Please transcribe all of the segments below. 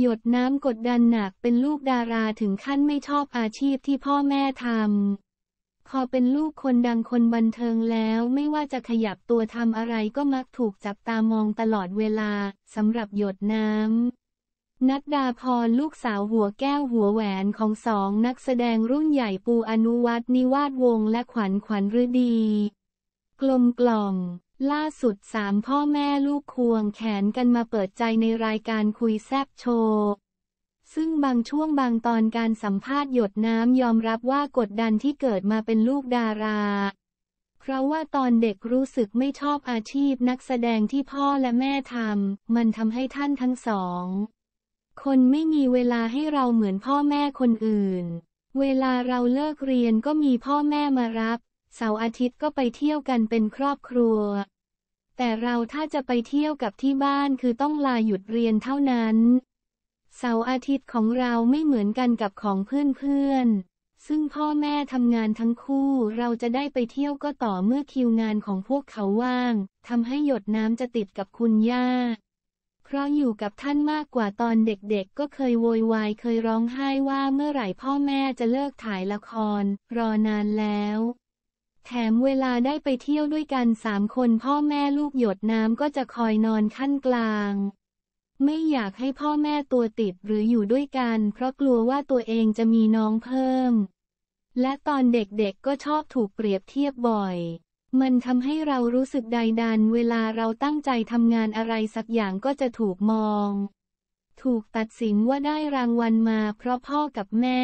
หยดน้ำกดดันหนักเป็นลูกดาราถึงขั้นไม่ชอบอาชีพที่พ่อแม่ทำ พอเป็นลูกคนดังคนบันเทิงแล้วไม่ว่าจะขยับตัวทำอะไรก็มักถูกจับตามองตลอดเวลา สำหรับหยดน้ำ นัดดาพรลูกสาวหัวแก้วหัวแหวนของสองนักแสดงรุ่นใหญ่ปูอนุวัฒนิวาดวงและขวัญขวัญฤดี กลมกล่อมล่าสุดสามพ่อแม่ลูกควง แขนกันมาเปิดใจในรายการคุยแซบโชว์ซึ่งบางช่วงบางตอนการสัมภาษณ์หยดน้ำยอมรับว่ากดดันที่เกิดมาเป็นลูกดาราเพราะว่าตอนเด็กรู้สึกไม่ชอบอาชีพนักแสดงที่พ่อและแม่ทำมันทำให้ท่านทั้งสอง คนไม่มีเวลาให้เราเหมือนพ่อแม่คนอื่น เวลาเราเลิกเรียนก็มีพ่อแม่มารับเสาร์อาทิตย์ก็ไปเที่ยวกันเป็นครอบครัว แต่เราถ้าจะไปเที่ยวกับที่บ้านคือต้องลาหยุดเรียนเท่านั้น เสาร์อาทิตย์ของเราไม่เหมือนกันกับของเพื่อนๆซึ่งพ่อแม่ทำงานทั้งคู่ เราจะได้ไปเที่ยวก็ต่อเมื่อคิวงานของพวกเขาว่างทำให้หยดน้ำจะติดกับคุณย่า เพราะอยู่กับท่านมากกว่าตอนเด็กๆ ก็เคยโวยวายเคยร้องไห้ว่าเมื่อไหร่พ่อแม่จะเลิกถ่ายละคร รอนานแล้วแถมเวลาได้ไปเที่ยวด้วยกันสามคนพ่อแม่ลูกหยดน้ำก็จะคอยนอนขั้นกลาง ไม่อยากให้พ่อแม่ตัวติดหรืออยู่ด้วยกัน เพราะกลัวว่าตัวเองจะมีน้องเพิ่ม และตอนเด็กๆก็ชอบถูกเปรียบเทียบบ่อย มันทำให้เรารู้สึกใดดันเวลาเราตั้งใจทำงานอะไรสักอย่างก็จะถูกมอง ถูกตัดสินว่าได้รางวัลมา เพราะพ่อกับแม่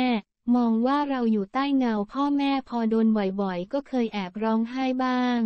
มองว่าเราอยู่ใต้เงาพ่อแม่พอโดนบ่อยๆ ก็เคยแอบร้องไห้บ้าง